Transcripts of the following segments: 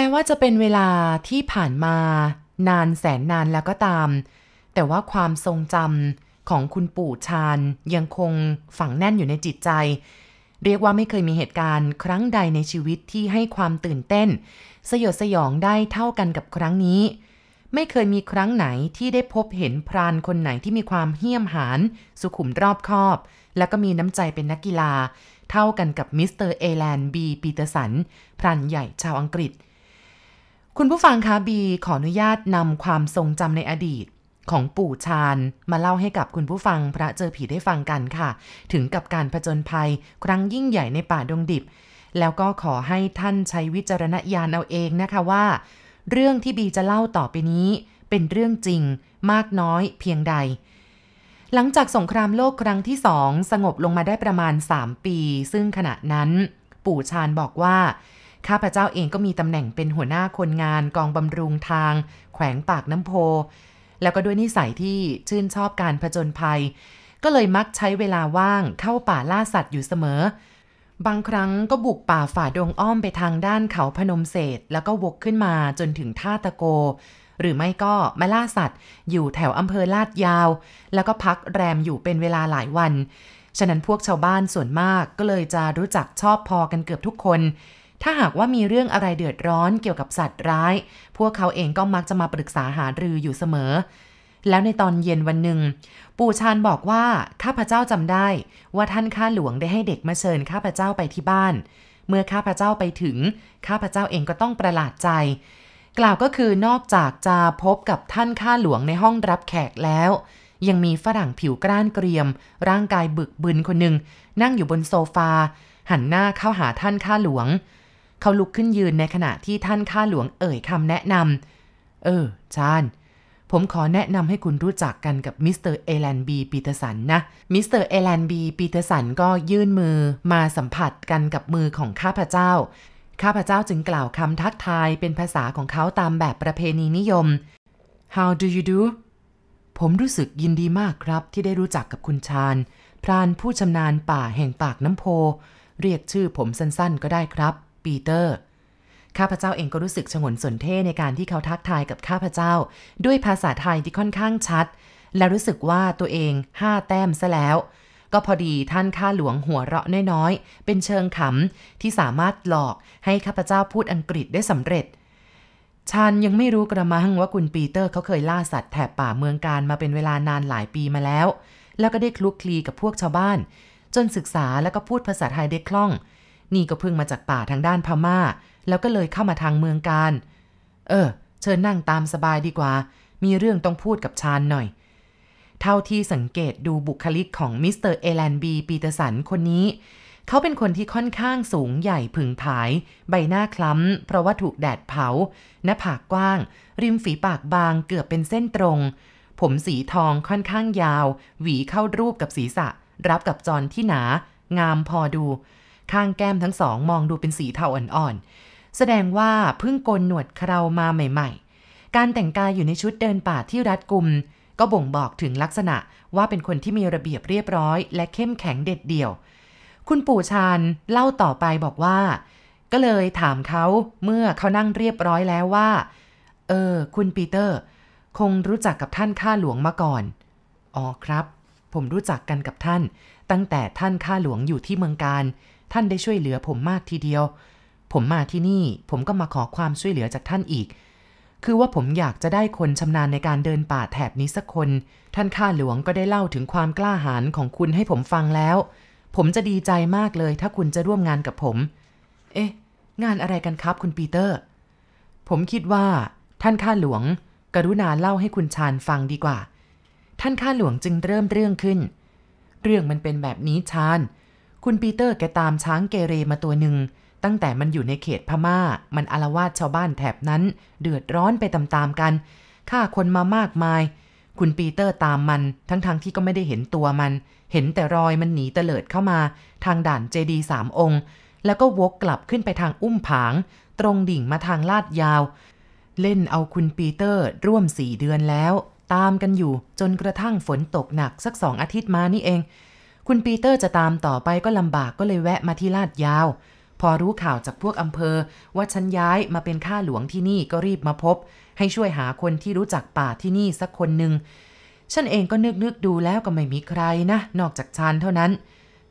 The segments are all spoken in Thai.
แม้ว่าจะเป็นเวลาที่ผ่านมานานแสนนานแล้วก็ตาม แต่ว่าความทรงจำของคุณปู่ชานยังคงฝังแน่นอยู่ในจิตใจ เรียกว่าไม่เคยมีเหตุการณ์ครั้งใดในชีวิตที่ให้ความตื่นเต้นสยดสยองได้เท่ากันกับครั้งนี้ ไม่เคยมีครั้งไหนที่ได้พบเห็นพรานคนไหนที่มีความเหี้ยมหานสุขุมรอบคอบ แล้วก็มีน้ำใจเป็นนักกีฬา เท่ากันกับมิสเตอร์เอแลนบีปีเตอร์สันพรานใหญ่ชาวอังกฤษคุณผู้ฟังคะ บี ขออนุญาตนำความทรงจำในอดีตของปู่ชาญมาเล่าให้กับคุณผู้ฟังพระเจอผีได้ฟังกันค่ะ ถึงกับการผจญภัยครั้งยิ่งใหญ่ในป่าดงดิบ แล้วก็ขอให้ท่านใช้วิจารณญาณเอาเองนะคะว่า เรื่องที่บีจะเล่าต่อไปนี้เป็นเรื่องจริงมากน้อยเพียงใด หลังจากสงครามโลกครั้งที่สองสงบลงมาได้ประมาณ 3 ปี ซึ่งขณะนั้น ปู่ชาญบอกว่าข้าพเจ้าเองก็มีตำแหน่งเป็นหัวหน้าคนงานกองบำรุงทาง แขวงปากน้ำโพ แล้วก็ด้วยนิสัยที่ชื่นชอบการผจญภัย ก็เลยมักใช้เวลาว่างเข้าป่าล่าสัตว์อยู่เสมอ บางครั้งก็บุกป่าฝ่าดงอ้อมไปทางด้านเขาพนมเศษแล้วก็วกขึ้นมาจนถึงท่าตะโก หรือไม่ก็มาล่าสัตว์ อยู่แถวอำเภอลาดยาว แล้วก็พักแรมอยู่เป็นเวลาหลายวัน ฉะนั้นพวกชาวบ้านส่วนมากก็เลยจะรู้จักชอบพอกันเกือบทุกคนถ้าหากว่ามีเรื่องอะไรเดือดร้อนเกี่ยวกับสัตว์ร้าย พวกเขาเองก็มักจะมาปรึกษาหารืออยู่เสมอ แล้วในตอนเย็นวันหนึ่ง ปู่ชานบอกว่าข้าพเจ้าจำได้ ว่าท่านข้าหลวงได้ให้เด็กมาเชิญข้าพเจ้าไปที่บ้าน เมื่อข้าพเจ้าไปถึง ข้าพเจ้าเองก็ต้องประหลาดใจ กล่าวก็คือนอกจากจะพบกับท่านข้าหลวงในห้องรับแขกแล้ว ยังมีฝรั่งผิวกร้านเกรียม ร่างกายบึกบึนคนหนึ่ง นั่งอยู่บนโซฟา หันหน้าเข้าหาท่านข้าหลวงเขาลุกขึ้นยืนในขณะที่ท่านข้าหลวงเอ่ยคำแนะนำ เออ ชาน ผมขอแนะนำให้คุณรู้จักกันกับมิสเตอร์เอลนบีปีเตอร์สันนะ มิสเตอร์เอลนบีปีเตอร์สันก็ยื่นมือมาสัมผัสกันกับมือของข้าพเจ้า ข้าพเจ้าจึงกล่าวคำทักทายเป็นภาษาของเขาตามแบบประเพณีนิยม How do you do ผมรู้สึกยินดีมากครับที่ได้รู้จักกับคุณชาน พรานผู้ชำนาญป่าแห่งปากน้ำโพ เรียกชื่อผมสั้น ๆ ก็ได้ครับปีเตอร์ข้าพเจ้าเองก็รู้สึกฉงนสนเท่ในการที่เขาทักทายกับข้าพเจ้าด้วยภาษาไทยที่ค่อนข้างชัดและรู้สึกว่าตัวเองห้าแต้มซะแล้ว ก็พอดีท่านข้าหลวงหัวเราะน้อยๆ เป็นเชิงขำที่สามารถหลอกให้ข้าพเจ้าพูดอังกฤษได้สำเร็จ ฉันยังไม่รู้กระมังว่าคุณปีเตอร์เขาเคยล่าสัตว์แถบป่าเมืองการมาเป็นเวลานานหลายปีมาแล้ว แล้วก็ได้คลุกคลีกับพวกชาวบ้าน จนศึกษาแล้วก็พูดภาษาไทยได้คล่องนี่ก็เพิ่งมาจากป่าทางด้านพมา่า แล้วก็เลยเข้ามาทางเมืองการ เออ เชิญนั่งตามสบายดีกว่า มีเรื่องต้องพูดกับชานหน่อย เท่าที่สังเกตดูบุคลิกของมิสเตอร์เอลนบีปีเตอร์สันคนนี้ เขาเป็นคนที่ค่อนข้างสูงใหญ่ผึ่งผาย ใบหน้าคล้ำ เพราะว่าถูกแดดเผา หน้าผากกว้าง ริมฝีปากบางเกือบเป็นเส้นตรง ผมสีทองค่อนข้างยาว หวีเข้ารูปกับศีรษะ รับกับจอนที่หนา งามพอดูข้างแก้มทั้งสองมองดูเป็นสีเทาอ่อนๆ แสดงว่าเพิ่งโกนหนวดเครามาใหม่ ๆ การแต่งกายอยู่ในชุดเดินป่าที่รัดกุม ก็บ่งบอกถึงลักษณะว่าเป็นคนที่มีระเบียบเรียบร้อย และเข้มแข็งเด็ดเดี่ยว คุณปู่ชาญเล่าต่อไปบอกว่า ก็เลยถามเขาเมื่อเขานั่งเรียบร้อยแล้วว่า เออ คุณปีเตอร์ คงรู้จักกับท่านข้าหลวงมาก่อนอ๋อครับ ผมรู้จักกันกับท่าน ตั้งแต่ท่านข้าหลวงอยู่ที่เมืองการท่านได้ช่วยเหลือผมมากทีเดียว ผมมาที่นี่ผมก็มาขอความช่วยเหลือจากท่านอีก คือว่าผมอยากจะได้คนชำนาญในการเดินป่าแถบนี้สักคน ท่านข้าหลวงก็ได้เล่าถึงความกล้าหาญของคุณให้ผมฟังแล้ว ผมจะดีใจมากเลยถ้าคุณจะร่วมงานกับผม เอ๊ะ งานอะไรกันครับคุณปีเตอร์ ผมคิดว่าท่านข้าหลวง กรุณาเล่าให้คุณชานฟังดีกว่า ท่านข้าหลวงจึงเริ่มเรื่องขึ้น เรื่องมันเป็นแบบนี้ชานคุณปีเตอร์แกตามช้างเกเรมาตัวหนึ่ง ตั้งแต่มันอยู่ในเขตพมา่า มันอารวาสชาวบ้านแถบนั้นเดือดร้อนไปตามๆกันฆ่าคนมามากมาย คุณปีเตอร์ตามมันทั้งๆทที่ก็ไม่ได้เห็นตัวมัน เห็นแต่รอยมันหนีเตลิดเข้ามา ทางด่านเจดีสามองค์ แล้วก็วกกลับขึ้นไปทางอุ้มผาง ตรงดิ่งมาทางลาดยาว เล่นเอาคุณปีเตอร์ร่วมสี่เดือนแล้ว ตามกันอยู่จนกระทั่งฝนตกหนักสักสองอาทิตย์มานี่เองคุณปีเตอร์จะตามต่อไปก็ลำบากก็เลยแวะมาที่ลาดยาว พอรู้ข่าวจากพวกอำเภอว่าฉันย้ายมาเป็นข้าหลวงที่นี่ก็รีบมาพบให้ช่วยหาคนที่รู้จักป่าที่นี่สักคนหนึ่งฉันเองก็นึกนึกดูแล้วก็ไม่มีใครนะ นอกจากชานเท่านั้น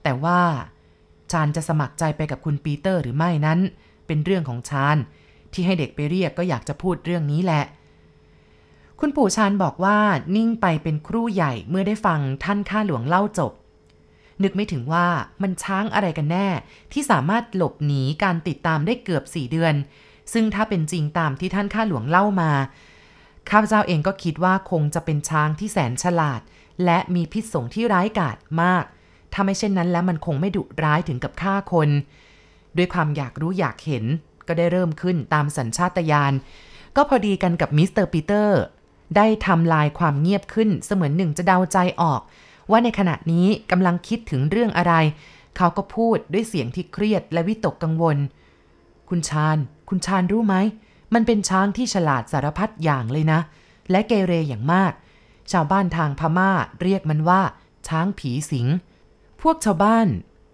แต่ว่าชานจะสมัครใจไปกับคุณปีเตอร์หรือไม่นั้น เป็นเรื่องของชาน ที่ให้เด็กไปเรียกก็อยากจะพูดเรื่องนี้แหละ คุณปู่ชานบอกว่า นิ่งไปเป็นครู่ใหญ่เมื่อได้ฟังท่านข้าหลวงเล่าจบนึกไม่ถึงว่ามันช้างอะไรกันแน่ที่สามารถหลบหนีการติดตามได้เกือบสี่เดือน ซึ่งถ้าเป็นจริงตามที่ท่านข้าหลวงเล่ามา ข้าพเจ้าเองก็คิดว่าคงจะเป็นช้างที่แสนฉลาด และมีพิษสงที่ร้ายกาจมาก ถ้าไม่เช่นนั้นแล้วมันคงไม่ดุร้ายถึงกับฆ่าคน ด้วยความอยากรู้อยากเห็นก็ได้เริ่มขึ้นตามสัญชาตญาณก็พอดีกันกับมิสเตอร์ปีเตอร์ได้ทำลายความเงียบขึ้นเสมือนหนึ่งจะเดาใจออกว่าในขณะนี้กำลังคิดถึงเรื่องอะไร เขาก็พูดด้วยเสียงที่เครียดและวิตกกังวล คุณชาญ คุณชาญรู้ไหม มันเป็นช้างที่ฉลาดสารพัดอย่างเลยนะ และเกเรอย่างมาก ชาวบ้านทางพม่าเรียกมันว่า ช้างผีสิง พวกชาวบ้าน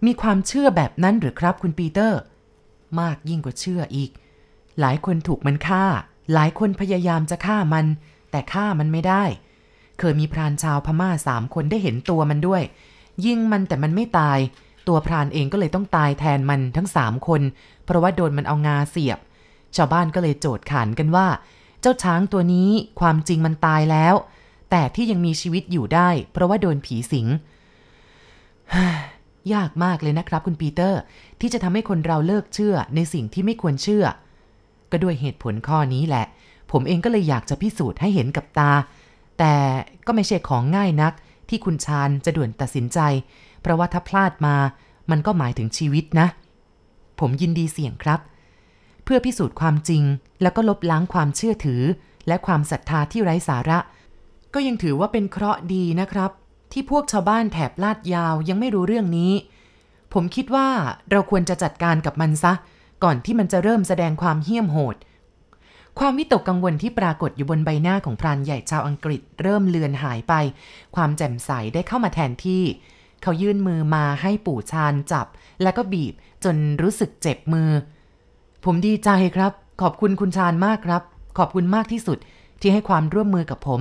มีความเชื่อแบบนั้นหรือครับคุณปีเตอร์ มากยิ่งกว่าเชื่ออีก หลายคนถูกมันฆ่า หลายคนพยายามจะฆ่ามัน แต่ฆ่ามันไม่ได้เคยมีพรานชาวพม่าสามคนได้เห็นตัวมันด้วย ยิงมันแต่มันไม่ตาย ตัวพรานเองก็เลยต้องตายแทนมันทั้งสามคน เพราะว่าโดนมันเอางาเสียบ ชาวบ้านก็เลยโจทย์ขานกันว่า เจ้าช้างตัวนี้ความจริงมันตายแล้ว แต่ที่ยังมีชีวิตอยู่ได้เพราะว่าโดนผีสิง ยากมากเลยนะครับคุณปีเตอร์ที่จะทำให้คนเราเลิกเชื่อ ในสิ่งที่ไม่ควรเชื่อ ก็ด้วยเหตุผลข้อนี้แหละ ผมเองก็เลยอยากจะพิสูจน์ให้เห็นกับตาแต่ก็ไม่ใช่ของง่ายนัก ที่คุณชานจะด่วนตัดสินใจ เพราะว่าถ้าพลาดมา มันก็หมายถึงชีวิตนะ ผมยินดีเสี่ยงครับ เพื่อพิสูจน์ความจริง แล้วก็ลบล้างความเชื่อถือ และความศรัทธาที่ไร้สาระ ก็ยังถือว่าเป็นเคราะห์ดีนะครับ ที่พวกชาวบ้านแถบลาดยาวยังไม่รู้เรื่องนี้ ผมคิดว่าเราควรจะจัดการกับมันซะก่อนที่มันจะเริ่มแสดงความเหี้ยมโหดความวิตกกังวลที่ปรากฏอยู่บนใบหน้าของพรานใหญ่ชาวอังกฤษเริ่มเลือนหายไป ความแจ่มใสได้เข้ามาแทนที่ เขายื่นมือมาให้ปู่ชานจับแล้วก็บีบจนรู้สึกเจ็บมือ ผมดีใจครับ ขอบคุณคุณชานมากครับ ขอบคุณมากที่สุดที่ให้ความร่วมมือกับผม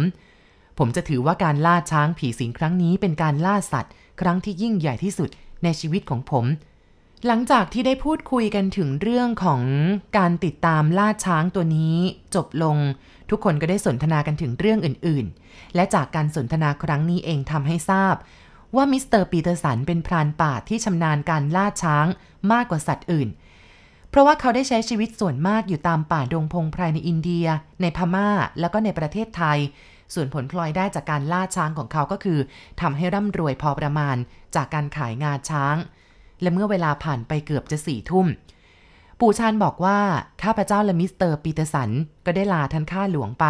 ผมจะถือว่าการล่าช้างผีสิงครั้งนี้เป็นการล่าสัตว์ ครั้งที่ยิ่งใหญ่ที่สุดในชีวิตของผมหลังจากที่ได้พูดคุยกันถึงเรื่องของการติดตามล่าช้างตัวนี้จบลง ทุกคนก็ได้สนทนากันถึงเรื่องอื่นๆ และจากการสนทนาครั้งนี้เองทำให้ทราบ ว่ามิสเตอร์ปีเตอร์สันเป็นพรานป่าที่ชำนาญการล่าช้างมากกว่าสัตว์อื่น เพราะว่าเขาได้ใช้ชีวิตส่วนมากอยู่ตามป่าดงพงไพรในอินเดีย ในพม่า แล้วก็ในประเทศไทย ส่วนผลพลอยได้จากการล่าช้างของเขาก็คือทำให้ร่ำรวยพอประมาณจากการขายงาช้างและเมื่อเวลาผ่านไปเกือบจะสี่ทุ่ม ปู่ชานบอกว่าข้าพเจ้าและมิสเตอร์ปีเตอร์สันก็ได้ลาท่านข้าหลวงไป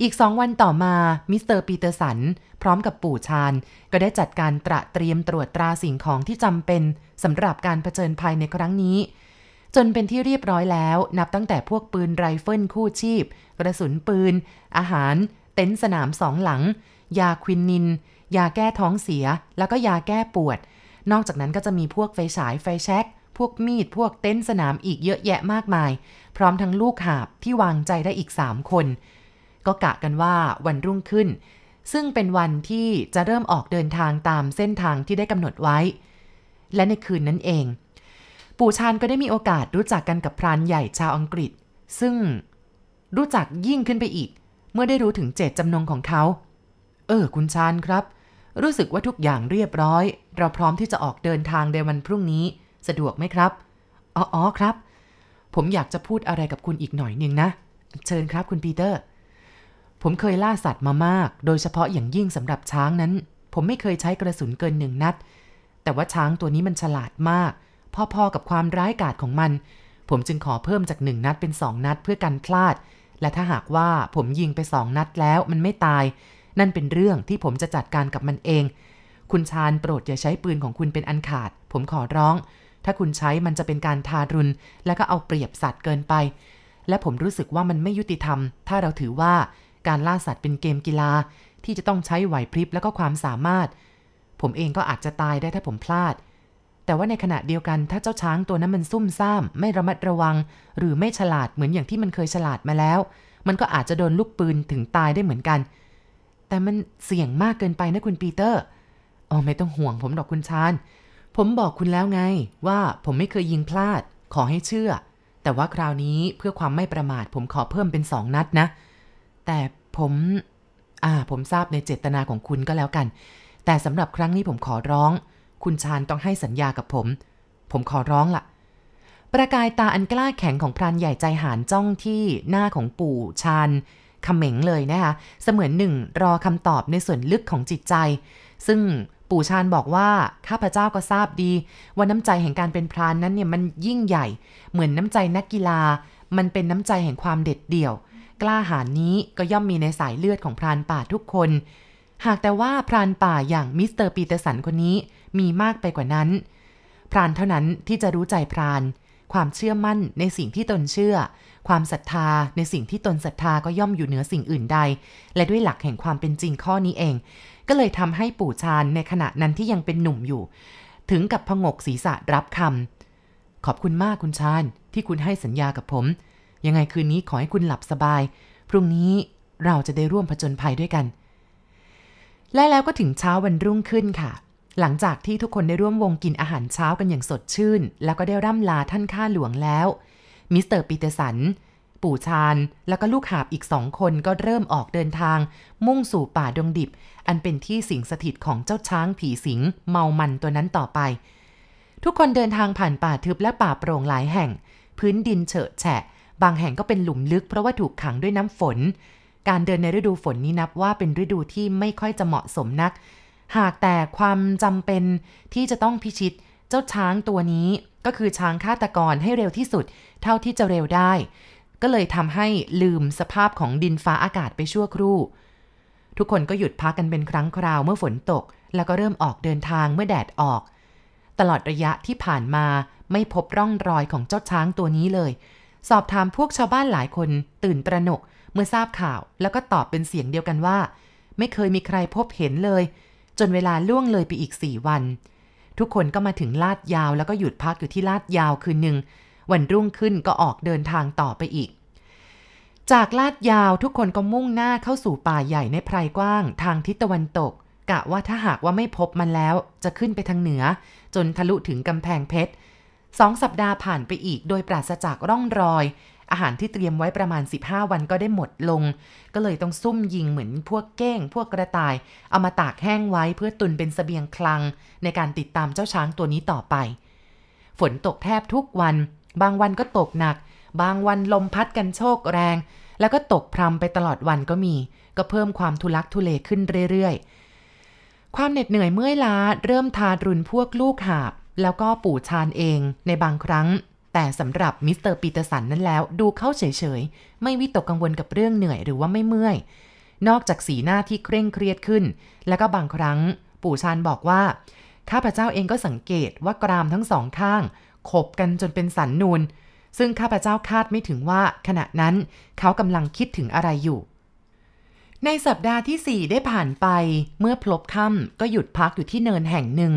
อีกสองวันต่อมา มิสเตอร์ปีเตอร์สันพร้อมกับปู่ชานก็ได้จัดการตระเตรียมตรวจตราสิ่งของที่จำเป็นสำหรับการเผชิญภัยในครั้งนี้ จนเป็นที่เรียบร้อยแล้ว นับตั้งแต่พวกปืนไรเฟิลคู่ชีพ กระสุนปืน อาหาร เต็นท์สนามสองหลัง ยาควินนิน ยาแก้ท้องเสีย แล้วก็ยาแก้ปวดนอกจากนั้นก็จะมีพวกไฟฉายไฟแช็กพวกมีดพวกเต็นสนามอีกเยอะแยะมากมาย พร้อมทั้งลูกหาบ ที่วางใจได้อีก3คน ก็กะกันว่าวันรุ่งขึ้น ซึ่งเป็นวันที่จะเริ่มออกเดินทางตามเส้นทางที่ได้กำหนดไว้ และในคืนนั้นเอง ปู่ชานก็ได้มีโอกาสรู้จักกันกับพรานใหญ่ชาวอังกฤษ ซึ่งรู้จักยิ่งขึ้นไปอีก เมื่อได้รู้ถึงเจตจำนงของเขา เออ คุณชานครับรู้สึกว่าทุกอย่างเรียบร้อย เราพร้อมที่จะออกเดินทางในวันพรุ่งนี้ สะดวกไหมครับ อ๋อครับ ผมอยากจะพูดอะไรกับคุณอีกหน่อยหนึ่งนะ เชิญครับคุณปีเตอร์ ผมเคยล่าสัตว์มามาก โดยเฉพาะอย่างยิ่งสำหรับช้างนั้น ผมไม่เคยใช้กระสุนเกินหนึ่งนัด แต่ว่าช้างตัวนี้มันฉลาดมาก พอๆกับความร้ายกาจของมัน ผมจึงขอเพิ่มจากหนึ่งนัดเป็นสองนัด เพื่อกันพลาด และถ้าหากว่าผมยิงไปสองนัดแล้วมันไม่ตายนั่นเป็นเรื่องที่ผมจะจัดการกับมันเอง คุณชานโปรดอย่าใช้ปืนของคุณเป็นอันขาด ผมขอร้อง ถ้าคุณใช้มันจะเป็นการทารุณ และก็เอาเปรียบสัตว์เกินไป และผมรู้สึกว่ามันไม่ยุติธรรม ถ้าเราถือว่าการล่าสัตว์เป็นเกมกีฬาที่จะต้องใช้ไหวพริบและก็ความสามารถ ผมเองก็อาจจะตายได้ถ้าผมพลาด แต่ว่าในขณะเดียวกัน ถ้าเจ้าช้างตัวนั้นมันซุ่มซ่ามไม่ระมัดระวัง หรือไม่ฉลาดเหมือนอย่างที่มันเคยฉลาดมาแล้ว มันก็อาจจะโดนลูกปืนถึงตายได้เหมือนกันแต่มันเสี่ยงมากเกินไปนะคุณปีเตอร์อ๋อไม่ต้องห่วงผมดอกคุณชาน ผมบอกคุณแล้วไง ว่าผมไม่เคยยิงพลาด ขอให้เชื่อ แต่ว่าคราวนี้เพื่อความไม่ประมาท ผมขอเพิ่มเป็นสองนัดนะ แต่ผม อ่า ผมทราบในเจตนาของคุณก็แล้วกัน แต่สำหรับครั้งนี้ผมขอร้อง คุณชานต้องให้สัญญากับผม ผมขอร้องละ่ะ ประกายตาอันกล้าแข็งของพรานใหญ่ใจหานจ้องที่หน้าของปู่ ชานเขม็งเลยนะคะ เสมือนหนึ่งรอคำตอบในส่วนลึกของจิตใจ ซึ่งปู่ชาญบอกว่า ข้าพเจ้าก็ทราบดี ว่าน้ำใจแห่งการเป็นพรานนั้นเนี่ยมันยิ่งใหญ่ เหมือนน้ำใจนักกีฬา มันเป็นน้ำใจแห่งความเด็ดเดี่ยว กล้าหาญนี้ก็ย่อมมีในสายเลือดของพรานป่าทุกคน หากแต่ว่าพรานป่าอย่างมิสเตอร์ปีเตอร์สันคนนี้มีมากไปกว่านั้น พรานเท่านั้นที่จะรู้ใจพรานความเชื่อมั่นในสิ่งที่ตนเชื่อ ความศรัทธา ในสิ่งที่ตนศรัทธาก็ย่อมอยู่เหนือสิ่งอื่นใด และด้วยหลักแห่งความเป็นจริงข้อนี้เอง ก็เลยทำให้ปู่ชาญในขณะนั้นที่ยังเป็นหนุ่มอยู่ ถึงกับพงกศีรษะรับคำ ขอบคุณมากคุณชาญที่คุณให้สัญญากับผม ยังไงคืนนี้ขอให้คุณหลับสบาย พรุ่งนี้เราจะได้ร่วมผจญภัยด้วยกัน และแล้วก็ถึงเช้าวันรุ่งขึ้นค่ะหลังจากที่ทุกคนได้ร่วมวงกินอาหารเช้ากันอย่างสดชื่น แล้วก็ได้ร่ำลาท่านข้าหลวงแล้ว มิสเตอร์ปีเตสัน ปู่ชาน แล้วก็ลูกหาบอีกสองคนก็เริ่มออกเดินทางมุ่งสู่ป่าดงดิบอันเป็นที่สิงสถิตของเจ้าช้างผีสิงเมามันตัวนั้นต่อไป ทุกคนเดินทางผ่านป่าทึบและป่าโปร่งหลายแห่ง พื้นดินเฉอะแฉะบางแห่งก็เป็นหลุมลึกเพราะว่าถูกขังด้วยน้ำฝน การเดินในฤดูฝนนี้นับว่าเป็นฤดูที่ไม่ค่อยจะเหมาะสมนักหากแต่ความจำเป็นที่จะต้องพิชิตเจ้าช้างตัวนี้ก็คือช้างฆาตกรให้เร็วที่สุดเท่าที่จะเร็วได้ ก็เลยทำให้ลืมสภาพของดินฟ้าอากาศไปชั่วครู่ ทุกคนก็หยุดพักกันเป็นครั้งคราวเมื่อฝนตก แล้วก็เริ่มออกเดินทางเมื่อแดดออก ตลอดระยะที่ผ่านมาไม่พบร่องรอยของเจ้าช้างตัวนี้เลย สอบถามพวกชาวบ้านหลายคนตื่นตระหนกเมื่อทราบข่าว แล้วก็ตอบเป็นเสียงเดียวกันว่า ไม่เคยมีใครพบเห็นเลยจน เวลาล่วงเลยไปอีกสี่วัน ทุกคนก็มาถึงลาดยาวแล้วก็หยุดพักอยู่ที่ลาดยาวคืนหนึ่ง วันรุ่งขึ้นก็ออกเดินทางต่อไปอีก จากลาดยาวทุกคนก็มุ่งหน้าเข้าสู่ป่าใหญ่ในไพรกว้าง ทางทิศตะวันตก กะว่าถ้าหากว่าไม่พบมันแล้วจะขึ้นไปทางเหนือ จนทะลุถึงกำแพงเพชรสองสัปดาห์ผ่านไปอีก โดยปราศจากร่องรอยอาหารที่เตรียมไว้ประมาณ 15 วันก็ได้หมดลง ก็เลยต้องซุ่มยิงเหมือนพวกเก้งพวกกระต่าย เอามาตากแห้งไว้เพื่อตุนเป็นสเสบียงคลัง ในการติดตามเจ้าช้างตัวนี้ต่อไป ฝนตกแทบทุกวัน บางวันก็ตกหนัก บางวันลมพัดกันโชกแรง แล้วก็ตกพรำไปตลอดวันก็มี ก็เพิ่มความทุลักทุเลขึ้นเรื่อยๆความเหน็ดเหนื่อยเมื่อยล้า เริ่มทารุนพวกลูกหาบแล้วก็ปู่ชานเอง ในบางครั้งแต่สำหรับมิสเตอร์ปีเตอร์สันนั้นแล้ว ดูเข้าเฉยๆ ไม่วิตกกังวลกับเรื่องเหนื่อยหรือว่าไม่เมื่อย นอกจากสีหน้าที่เคร่งเครียดขึ้น แล้วก็บางครั้ง ปู่ชานบอกว่าข้าพเจ้าเองก็สังเกตว่ากรามทั้งสองข้าง ขบกันจนเป็นสันนูน ซึ่งข้าพเจ้าคาดไม่ถึงว่า ขณะนั้นเขากำลังคิดถึงอะไรอยู่ ในสัปดาห์ที่4ได้ผ่านไป เมื่อพลบค่ำก็หยุดพักอยู่ที่เนินแห่งหนึ่ง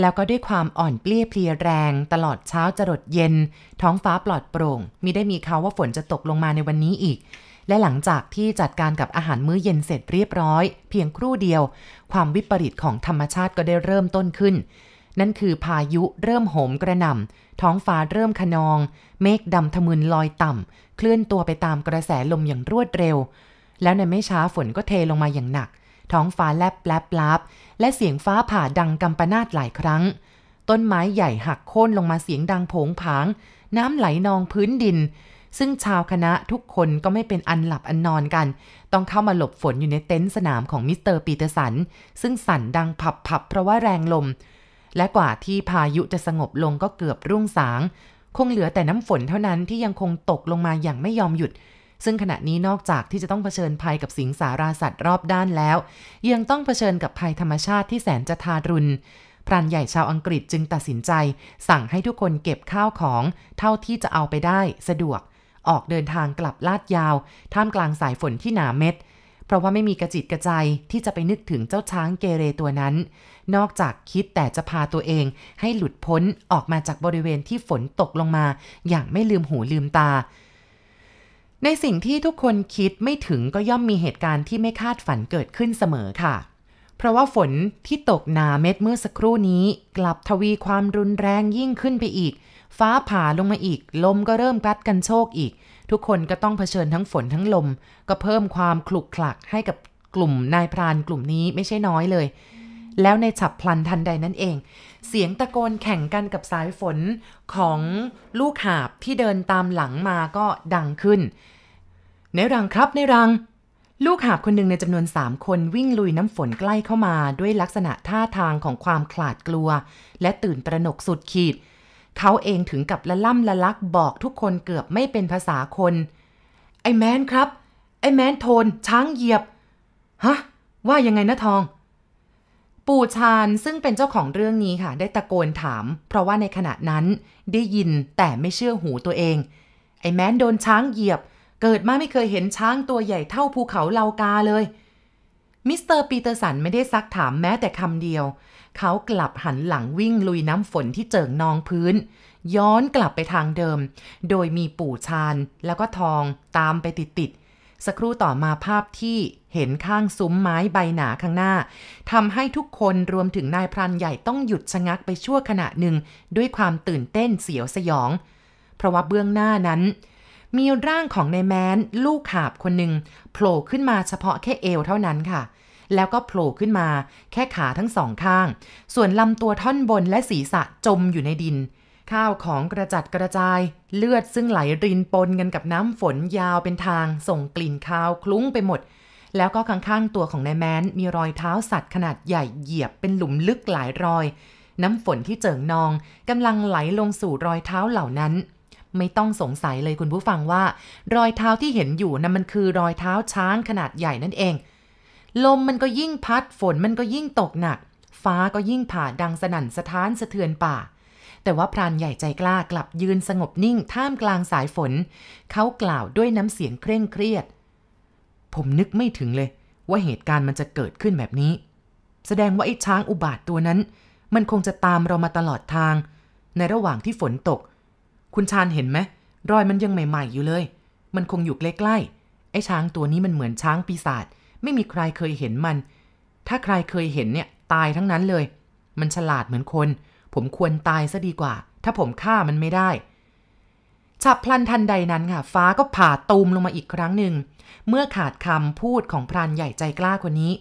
แล้วก็ด้วยความอ่อนเปลี้ยเพลียแรงตลอดเช้าจรดเย็น ท้องฟ้าปลอดโปร่งมิได้มีเขาว่าฝนจะตกลงมาในวันนี้อีก และหลังจากที่จัดการกับอาหารมื้อเย็นเสร็จเรียบร้อย เพียงครู่เดียว ความวิปริตของธรรมชาติก็ได้เริ่มต้นขึ้น นั่นคือพายุเริ่มโหมกระหน่ำท้องฟ้าเริ่มขนอง เมฆดำทะมึนลอยต่ำเคลื่อนตัวไปตามกระแสลมอย่างรวดเร็ว แล้วในไม่ช้าฝนก็เทลงมาอย่างหนักท้องฟ้าแลบแลบลับและเสียงฟ้าผ่าดังกำปนาตหลายครั้ง ต้นไม้ใหญ่หักโค่นลงมาเสียงดังโผงผาง น้ำไหลนองพื้นดิน ซึ่งชาวคณะทุกคนก็ไม่เป็นอันหลับอันนอนกัน ต้องเข้ามาหลบฝนอยู่ในเต็นท์สนามของมิสเตอร์ปีเตอร์สัน ซึ่งสั่นดังผับผับเพราะว่าแรงลม และกว่าที่พายุจะสงบลงก็เกือบรุ่งสาง คงเหลือแต่น้ำฝนเท่านั้นที่ยังคงตกลงมาอย่างไม่ยอมหยุดซึ่งขณะนี้นอกจากที่จะต้องเผชิญภัยกับสิงสาราสัตว์รอบด้านแล้ว ยังต้องเผชิญกับภัยธรรมชาติที่แสนจะทารุณพรานใหญ่ชาวอังกฤษจึงตัดสินใจ สั่งให้ทุกคนเก็บข้าวของเท่าที่จะเอาไปได้สะดวก ออกเดินทางกลับลาดยาว ท่ามกลางสายฝนที่หนาเม็ด เพราะว่าไม่มีกระจิตกระใจที่จะไปนึกถึงเจ้าช้างเกเรตัวนั้น นอกจากคิดแต่จะพาตัวเองให้หลุดพ้นออกมาจากบริเวณที่ฝนตกลงมา อย่างไม่ลืมหูลืมตาในสิ่งที่ทุกคนคิดไม่ถึงก็ย่อมมีเหตุการณ์ที่ไม่คาดฝันเกิดขึ้นเสมอค่ะ เพราะว่าฝนที่ตกหนาเม็ดเมื่อสักครู่นี้กลับทวีความรุนแรงยิ่งขึ้นไปอีก ฟ้าผ่าลงมาอีก ลมก็เริ่มกัดกันโชคอีก ทุกคนก็ต้องเผชิญทั้งฝนทั้งลม ก็เพิ่มความคลุกคลักให้กับกลุ่มนายพรานกลุ่มนี้ไม่ใช่น้อยเลย แล้วในฉับพลันทันใดนั่นเอง เสียงตะโกนแข่งกันกับสายฝนของลูกหาบที่เดินตามหลังมาก็ดังขึ้นในรังครับ ในรัง ลูกหาบคนหนึ่งในจำนวนสามคนวิ่งลุยน้ำฝนใกล้เข้ามาด้วยลักษณะท่าทางของความขลาดกลัว และตื่นประหนกสุดขีด เขาเองถึงกับละล่ำละลักบอกทุกคนเกือบไม่เป็นภาษาคน ไอแมนครับ ไอแมนโทน ช้างเหยียบฮะว่ายังไงนะทอง ปู่ชานซึ่งเป็นเจ้าของเรื่องนี้ค่ะได้ตะโกนถาม เพราะว่าในขณะนั้นได้ยินแต่ไม่เชื่อหูตัวเองไอแมนโดนช้างเหยียบเกิดมาไม่เคยเห็นช้างตัวใหญ่เท่าภูเขาเลากาเลย มิสเตอร์ปีเตอร์สันไม่ได้ซักถามแม้แต่คำเดียว เขากลับหันหลังวิ่งลุยน้ำฝนที่เจิ่งนองพื้น ย้อนกลับไปทางเดิม โดยมีปู่ชาญแล้วก็ทองตามไปติดๆ สักครู่ต่อมาภาพที่เห็นข้างซุ้มไม้ใบหนาข้างหน้า ทำให้ทุกคนรวมถึงนายพรานใหญ่ต้องหยุดชะงักไปชั่วขณะหนึ่ง ด้วยความตื่นเต้นเสียวสยอง เพราะว่าเบื้องหน้านั้นมีร่างของในแมนลูกขาบคนหนึ่งโผล่ขึ้นมาเฉพาะแค่เอวเท่านั้นค่ะ แล้วก็โผล่ขึ้นมาแค่ขาทั้งสองข้าง ส่วนลำตัวท่อนบนและศีรษะจมอยู่ในดิน ข้าวของกระจัดกระจาย เลือดซึ่งไหลรินปนกันกับน้ำฝนยาวเป็นทาง ส่งกลิ่นคาวคลุ้งไปหมด แล้วก็ข้างๆตัวของนายแมนมีรอยเท้าสัตว์ขนาดใหญ่เหยียบเป็นหลุมลึกหลายรอย น้ำฝนที่เจิ่งนองกำลังไหลลงสู่รอยเท้าเหล่านั้นไม่ต้องสงสัยเลยคุณผู้ฟังว่า รอยเท้าที่เห็นอยู่นะ่ะมันคือรอยเท้าช้างขนาดใหญ่นั่นเอง ลมมันก็ยิ่งพัดฝนมันก็ยิ่งตกหนัก ฟ้าก็ยิ่งผ่าดังสนั่นสะท้านสะเทือนป่า แต่ว่าพรานใหญ่ใจกล้ากลับยืนสงบนิ่งท่ามกลางสายฝน เขากล่าวด้วยน้ำเสียงเคร่งเครียด ผมนึกไม่ถึงเลย ว่าเหตุการณ์มันจะเกิดขึ้นแบบนี้ แสดงว่าไอ้ช้างอุบาทตัวนั้น มันคงจะตามเรามาตลอดทาง ในระหว่างที่ฝนตกคุณชานเห็นไหม รอยมันยังใหม่ ๆ อยู่เลย มันคงอยู่ใกล้ๆ ไอ้ช้างตัวนี้มันเหมือนช้างปีศาจ ไม่มีใครเคยเห็นมัน ถ้าใครเคยเห็นเนี่ยตายทั้งนั้นเลย มันฉลาดเหมือนคน ผมควรตายซะดีกว่า ถ้าผมฆ่ามันไม่ได้ ฉับพลันทันใดนั้นค่ะฟ้าก็ผ่าตูมลงมาอีกครั้งหนึ่ง เมื่อขาดคำพูดของพรานใหญ่ใจกล้าคนนี้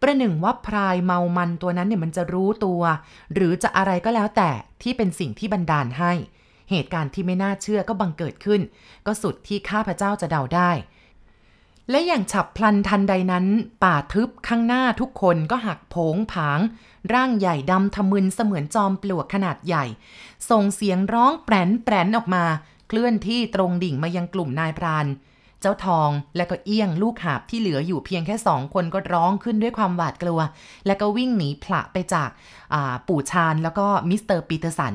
ประหนึ่งว่าพรายเมามันตัวนั้นเนี่ยมันจะรู้ตัว หรือจะอะไรก็แล้วแต่ที่เป็นสิ่งที่บันดาลให้เหตุการณ์ที่ไม่น่าเชื่อก็บังเกิดขึ้น ก็สุดที่ข้าพเจ้าจะเดาได้ และอย่างฉับพลันทันใดนั้น ป่าทึบข้างหน้าทุกคนก็หักโผงผาง ร่างใหญ่ดำทะมึนเสมือนจอมปลวกขนาดใหญ่ ส่งเสียงร้องแปรนแปรนออกมาเคลื่อนที่ตรงดิ่งมายังกลุ่มนายพรานเจ้าทองและก็เอี้ยงลูกหาบที่เหลืออยู่เพียงแค่สองคนก็ร้องขึ้นด้วยความหวาดกลัว และก็วิ่งหนีผละไปจากาปู่ชานแล้วก็มิสเตอร์ปีเตอร์สัน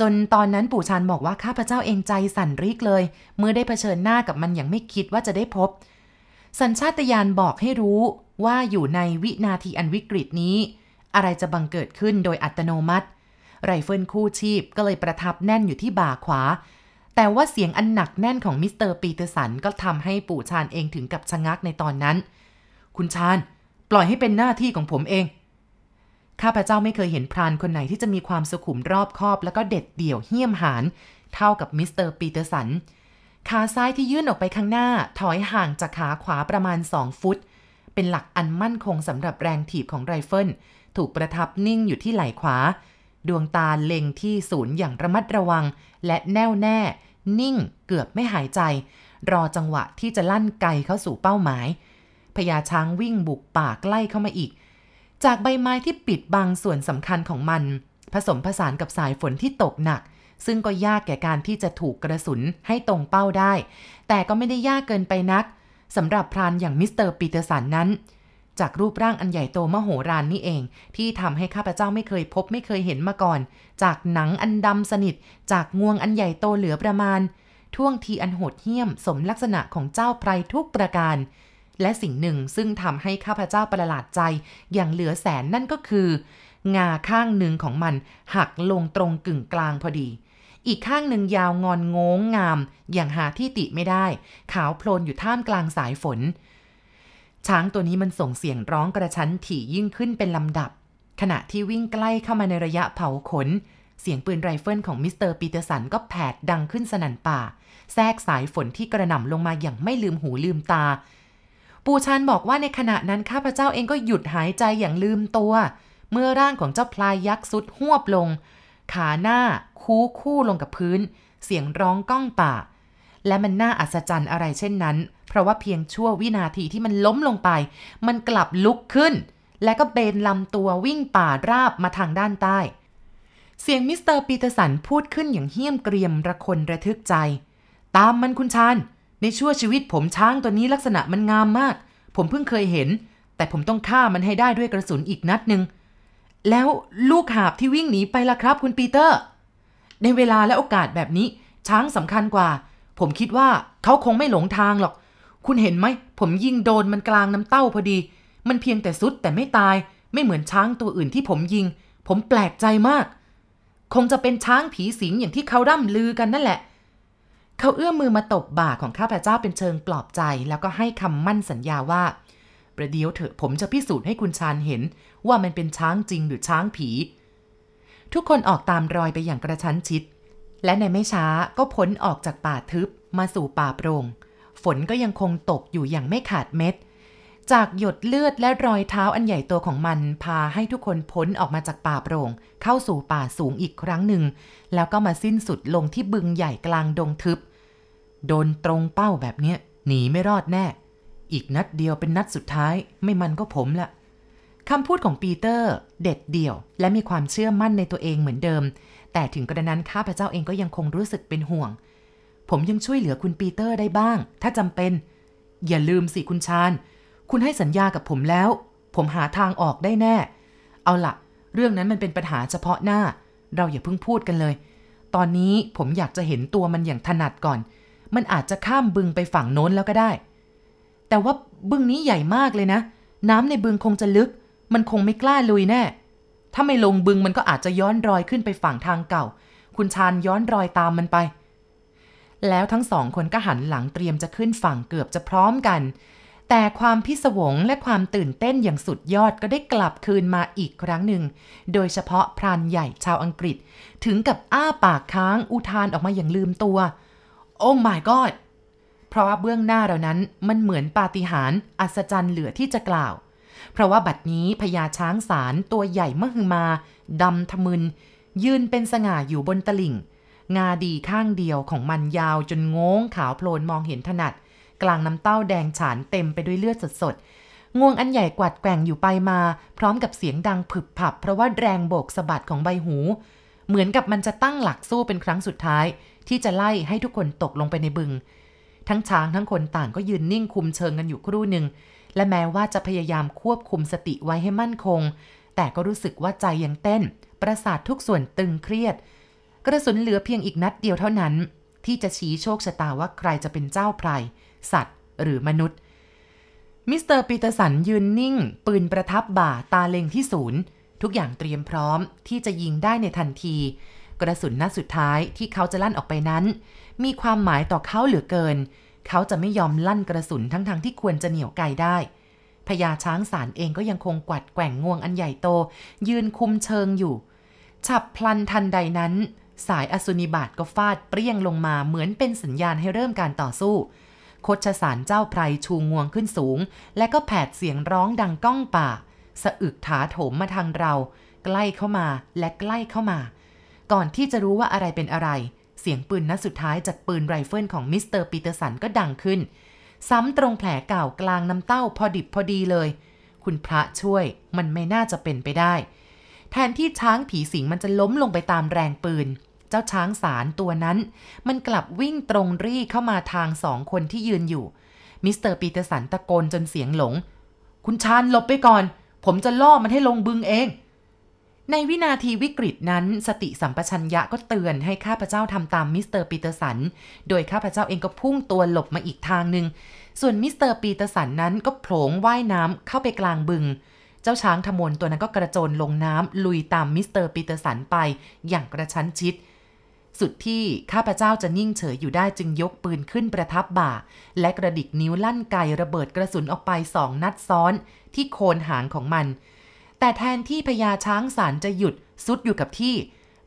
จนตอนนั้นปู่ชานบอกว่าข้าพเจ้าเองใจสั่นริกเลย เมื่อได้เผชิญหน้ากับมันอย่างไม่คิดว่าจะได้พบ สัญชาตญาณบอกให้รู้ว่าอยู่ในวินาทีอันวิกฤตนี้ อะไรจะบังเกิดขึ้นโดยอัตโนมัติ ไรเฟิลคู่ชีพก็เลยประทับแน่นอยู่ที่บ่าขวา แต่ว่าเสียงอันหนักแน่นของมิสเตอร์ปีเตอร์สันก็ทำให้ปู่ชานเองถึงกับชะงักในตอนนั้น คุณชานปล่อยให้เป็นหน้าที่ของผมเองข้าพเจ้าไม่เคยเห็นพรานคนไหนที่จะมีความสุขุมรอบคอบแล้วก็เด็ดเดี่ยวเหี้ยมหานเท่ากับมิสเตอร์ปีเตอร์สันขาซ้ายที่ยื่นออกไปข้างหน้าถอยห่างจากขาขวาประมาณ 2 ฟุต เป็นหลักอันมั่นคงสำหรับแรงถีบของไรเฟิลถูกประทับนิ่งอยู่ที่ไหล่ขวา ดวงตาเล็งที่ศูนย์อย่างระมัดระวังและแน่วแน่ นิ่งเกือบไม่หายใจ รอจังหวะที่จะลั่นไกเข้าสู่เป้าหมายพญาช้างวิ่งบุกป่าใกล้เข้ามาอีกจากใบไม้ที่ปิดบังส่วนสำคัญของมัน ผสมผสานกับสายฝนที่ตกหนัก ซึ่งก็ยากแก่การที่จะถูกกระสุนให้ตรงเป้าได้ แต่ก็ไม่ได้ยากเกินไปนักสำหรับพรานอย่างมิสเตอร์ปีเตอร์สันนั้น จากรูปร่างอันใหญ่โตมโหฬารนนี่เอง ที่ทำให้ข้าพเจ้าไม่เคยพบไม่เคยเห็นมาก่อน จากหนังอันดำสนิท จากงวงอันใหญ่โตเหลือประมาณ ท่วงทีอันโหดเหี้ยมสมลักษณะของเจ้าไพรทุกประการและสิ่งหนึ่งซึ่งทำให้ข้าพเจ้าประหลาดใจ อย่างเหลือแสนนั่นก็คือ งาข้างหนึ่งของมันหักลงตรงกึ่งกลางพอดี อีกข้างหนึ่งยาวงอนงงงาม อย่างหาที่ติไม่ได้ ขาวโพลนอยู่ท่ามกลางสายฝน ช้างตัวนี้มันส่งเสียงร้องกระชั้นถี่ยิ่งขึ้นเป็นลำดับ ขณะที่วิ่งใกล้เข้ามาในระยะเผาขน เสียงปืนไรเฟิลของมิสเตอร์ปีเตอร์สันก็แผดดังขึ้นสนั่นป่าแทรกสายฝนที่กระหน่ำลงมาอย่างไม่ลืมหูลืมตาปู่ชันบอกว่าในขณะนั้นข้าพเจ้าเองก็หยุดหายใจอย่างลืมตัว เมื่อร่างของเจ้าพลายยักษ์สุดหวบลง ขาหน้าคู่คู่ลงกับพื้น เสียงร้องก้องป่า และมันน่าอัศจรรย์อะไรเช่นนั้น เพราะว่าเพียงชั่ววินาทีที่มันล้มลงไป มันกลับลุกขึ้น และก็เบนลำตัววิ่งป่าราบมาทางด้านใต้ เสียงมิสเตอร์ปีเตอร์สันพูดขึ้นอย่างเฮี้ยมเกรียมระคนระทึกใจตามมันคุณชานในชั่วชีวิตผมช้างตัวนี้ลักษณะมันงามมาก ผมเพิ่งเคยเห็น แต่ผมต้องฆ่ามันให้ได้ด้วยกระสุนอีกนัดหนึ่ง แล้วลูกหาบที่วิ่งหนีไปล่ะครับคุณปีเตอร์ ในเวลาและโอกาสแบบนี้ ช้างสำคัญกว่า ผมคิดว่าเขาคงไม่หลงทางหรอก คุณเห็นไหม ผมยิงโดนมันกลางน้ำเต้าพอดี มันเพียงแต่สุดแต่ไม่ตาย ไม่เหมือนช้างตัวอื่นที่ผมยิง ผมแปลกใจมาก คงจะเป็นช้างผีสิงอย่างที่เขาร่ำลือกันนั่นแหละเขาเอื้อมมือมาตบบ่าของข้าพเจ้าเป็นเชิงปลอบใจ แล้วก็ให้คำมั่นสัญญาว่า ประเดี๋ยวเถอะผมจะพิสูจน์ให้คุณชานเห็น ว่ามันเป็นช้างจริงหรือช้างผี ทุกคนออกตามรอยไปอย่างกระชั้นชิด และในไม่ช้าก็พ้นออกจากป่าทึบมาสู่ป่าโปรง่งฝนก็ยังคงตกอยู่อย่างไม่ขาดเม็ดจากหยดเลือดและรอยเท้าอันใหญ่โตของมัน พาให้ทุกคนพ้นออกมาจากป่าโปร่ง เข้าสู่ป่าสูงอีกครั้งหนึ่งแล้วก็มาสิ้นสุดลงที่บึงใหญ่กลางดงทึบ โดนตรงเป้าแบบเนี้หนีไม่รอดแน่อีกนัดเดียวเป็นนัดสุดท้าย ไม่มันก็ผมละคำพูดของปีเตอร์ เด็ดเดี่ยว และมีความเชื่อมั่นในตัวเองเหมือนเดิม แต่ถึงกระนั้นข้าพเจ้าเองก็ยังคงรู้สึกเป็นห่วง ผมยังช่วยเหลือคุณปีเตอร์ได้บ้าง ถ้าจำเป็น อย่าลืมสิคุณชาญคุณให้สัญญากับผมแล้วผมหาทางออกได้แน่ เอาละเรื่องนั้นมันเป็นปัญหาเฉพาะหน้า เราอย่าเพิ่งพูดกันเลย ตอนนี้ผมอยากจะเห็นตัวมันอย่างถนัดก่อน มันอาจจะข้ามบึงไปฝั่งโน้นแล้วก็ได้ แต่ว่าบึงนี้ใหญ่มากเลยนะน้ำในบึงคงจะลึก มันคงไม่กล้าลุยแน่ ถ้าไม่ลงบึงมันก็อาจจะย้อนรอยขึ้นไปฝั่งทางเก่า คุณชานย้อนรอยตามมันไป แล้วทั้งสองคนก็หันหลังเตรียมจะขึ้นฝั่งเกือบจะพร้อมกันแต่ความพิศวงและความตื่นเต้นอย่างสุดยอดก็ได้กลับคืนมาอีกครั้งหนึ่ง โดยเฉพาะพรานใหญ่ชาวอังกฤษ ถึงกับอ้าปากค้างอุทานออกมาอย่างลืมตัว โอ้ my god เพราะว่าเบื้องหน้าเรานั้นมันเหมือนปาฏิหาริย์อัศจรรย์เหลือที่จะกล่าว เพราะว่าบัดนี้พญาช้างสารตัวใหญ่มหึมา ดำทะมึน ยืนเป็นสง่าอยู่บนตลิ่ง งาดีข้างเดียวของมันยาวจนโง้งขาวโพลนมองเห็นถนัดกลางน้ำเต้าแดงฉานเต็มไปด้วยเลือดสดๆ งวงอันใหญ่กวัดแกว่งอยู่ไปมา พร้อมกับเสียงดังผึบผับเพราะว่าแรงโบกสะบัดของใบหู เหมือนกับมันจะตั้งหลักสู้เป็นครั้งสุดท้าย ที่จะไล่ให้ทุกคนตกลงไปในบึง ทั้งช้างทั้งคนต่างก็ยืนนิ่งคุมเชิงกันอยู่ครู่หนึ่ง และแม้ว่าจะพยายามควบคุมสติไว้ให้มั่นคง แต่ก็รู้สึกว่าใจยังเต้น ประสาททุกส่วนตึงเครียด กระสุนเหลือเพียงอีกนัดเดียวเท่านั้น ที่จะชี้โชคชะตาว่าใครจะเป็นเจ้าไพรสัตว์ หรือ มนุษย์ มิสเตอร์ปีเตอร์สัน ยืนนิ่ง ปืนประทับบ่า ตาเล็งที่ศูนย์ ทุกอย่างเตรียมพร้อม ที่จะยิงได้ในทันที กระสุนนัดสุดท้ายที่เขาจะลั่นออกไปนั้น มีความหมายต่อเขาเหลือเกิน เขาจะไม่ยอมลั่นกระสุนทั้งๆทที่ควรจะเหนี่ยวไกลได้พญาช้างสารเองก็ยังคงกวัดแกว่งงวงอันใหญ่โต ยืนคุมเชิงอยู่ ฉับพลันทันใดนั้น สายอสุนิบาตก็ฟาดเปรี้ยงลงมาเหมือนเป็นสัญญาณให้เริ่มการต่อสู้คชสารเจ้าไพรชูงวงขึ้นสูง และก็แผดเสียงร้องดังก้องป่า สะอึกถาโถมมาทางเรา ใกล้เข้ามาและใกล้เข้ามา ก่อนที่จะรู้ว่าอะไรเป็นอะไร เสียงปืนนัดสุดท้ายจากปืนไรเฟิลของมิสเตอร์ปีเตอร์สันก็ดังขึ้น ซ้ำตรงแผลเก่ากลางน้ำเต้าพอดิบพอดีเลย คุณพระช่วยมันไม่น่าจะเป็นไปได้ แทนที่ช้างผีสิงมันจะล้มลงไปตามแรงปืนจ้าช้างสารตัวนั้น มันกลับวิ่งตรงรี่เข้ามาทางสองคนที่ยืนอยู่ มิสเตอร์ปีเตอร์สันตะโกนจนเสียงหลง คุณชานหลบไปก่อน ผมจะล่อมันให้ลงบึงเอง ในวินาทีวิกฤตนั้นสติสัมปชัญญะก็เตือนให้ ข้าพเจ้าทำตามมิสเตอร์ปีเตอร์สันโดยข้าพเจ้าเองก็พุ่งตัวหลบมาอีกทางหนึ่งส่วนมิสเตอร์ปีเตอร์สันนั้นก็โผลงว่ายน้ำเข้าไปกลางบึงเจ้าช้างทมนตัวนั้นก็กระโจนลงน้ำลุยตามมิสเตอร์ปีเตอร์สันไป อย่างกระชั้นชิดสุดที่ ข้าพเจ้าจะนิ่งเฉยอยู่ได้จึงยกปืนขึ้นประทับบ่า และกระดิกนิ้วลั่นไกระเบิดกระสุนออกไปสองนัดซ้อนที่โคนหางของมัน แต่แทนที่พญาช้างสารจะหยุดซุดอยู่กับที่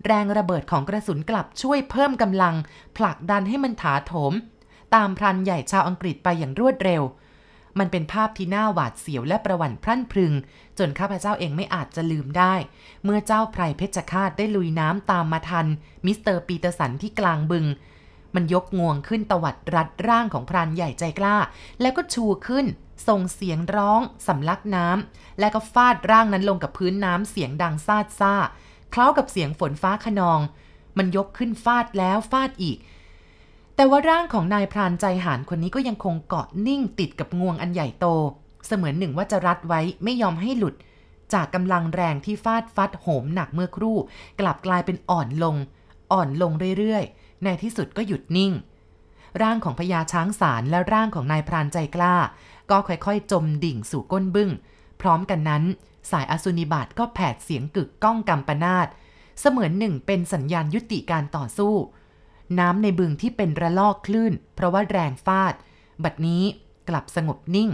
แรงระเบิดของกระสุนกลับช่วยเพิ่มกำลัง ผลักดันให้มันถาโถม ตามพรานใหญ่ชาวอังกฤษไปอย่างรวดเร็วมันเป็นภาพที่น่าหวาดเสียวและประวัติพรั่นพรึง จนข้าพเจ้าเองไม่อาจจะลืมได้ เมื่อเจ้าไพรเพชรคาตได้ลุยน้ำตามมาทัน มิสเตอร์ปีเตอร์สันที่กลางบึง มันยกงวงขึ้นตวัดรัดร่างของพรานใหญ่ใจกล้า แล้วก็ชูขึ้น ส่งเสียงร้องสำลักน้ำ และก็ฟาดร่างนั้นลงกับพื้นน้ำเสียงดังซาดซ่าเคล้ากับเสียงฝนฟ้าขนอง มันยกขึ้นฟาดแล้วฟาดอีกแต่ว่าร่างของนายพรานใจหานคนนี้ก็ยังคงเกาะนิ่งติดกับงวงอันใหญ่โต เสมือนหนึ่งว่าจะรัดไว้ไม่ยอมให้หลุด จากกำลังแรงที่ฟาดฟัดโหมหนักเมื่อครู่ กลับกลายเป็นอ่อนลง อ่อนลงเรื่อยๆ ในที่สุดก็หยุดนิ่ง ร่างของพญาช้างสารและร่างของนายพรานใจกล้า ก็ค่อยๆ จมดิ่งสู่ก้นบึง้ง พร้อมกันนั้น สายอสุนิบาตก็แผดเสียงกึกก้องกำปนาตเสมือนหนึ่งเป็นสัญญาณยุติการต่อสู้น้ำในบึงที่เป็นระลอกคลื่น เพราะว่าแรงฟาด บัดนี้กลับสงบนิ่ง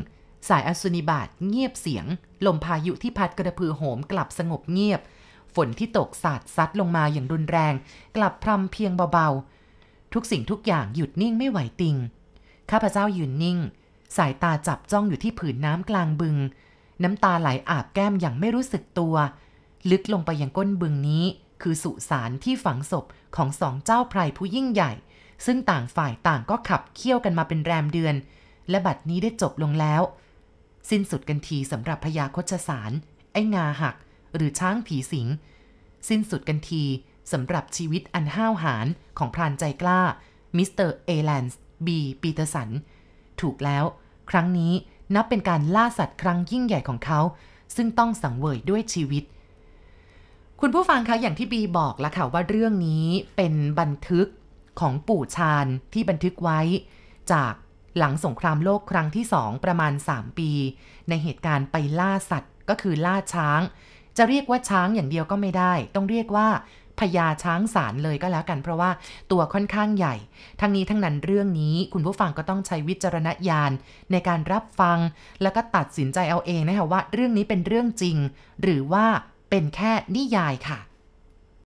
สายอสุนิบาตเงียบเสียง ลมพายุที่พัดกระพือโหม กลับสงบเงียบ ฝนที่ตกสาดซัดลงมาอย่างรุนแรง กลับพรำเพียงเบาๆ ทุกสิ่งทุกอย่างหยุดนิ่งไม่ไหวติงข้าพเจ้ายืนนิ่ง สายตาจับจ้องอยู่ที่ผืนน้ำกลางบึง น้ำตาไหลอาบแก้มอย่างไม่รู้สึกตัว ลึกลงไปยังก้นบึงนี้คือสุสานที่ฝังศพของสองเจ้าไพรผู้ยิ่งใหญ่ ซึ่งต่างฝ่ายต่างก็ขับเคี่ยวกันมาเป็นแรมเดือน และบัดนี้ได้จบลงแล้ว สิ้นสุดกันทีสำหรับพญาคชสาร ไอ้งาหัก หรือช้างผีสิง สิ้นสุดกันทีสำหรับชีวิตอันห้าวหาญของพรานใจกล้ามิสเตอร์เอแลนส์บีปีเตอร์สันถูกแล้วครั้งนี้นับเป็นการล่าสัตว์ครั้งยิ่งใหญ่ของเขา ซึ่งต้องสังเวยด้วยชีวิตคุณผู้ฟังคะ อย่างที่บีบอกละค่ะว่าเรื่องนี้เป็นบันทึกของปู่ชาญที่บันทึกไว้ จากหลังสงครามโลกครั้งที่สองประมาณ 3 ปีในเหตุการณ์ไปล่าสัตว์ก็คือล่าช้าง จะเรียกว่าช้างอย่างเดียวก็ไม่ได้ ต้องเรียกว่าพญาช้างสารเลยก็แล้วกันเพราะว่าตัวค่อนข้างใหญ่ ทั้งนี้ทั้งนั้นเรื่องนี้ คุณผู้ฟังก็ต้องใช้วิจารณญาณในการรับฟังแล้วก็ตัดสินใจเอาเองนะคะว่าเรื่องนี้เป็นเรื่องจริง หรือว่าเป็นแค่นิยายค่ะ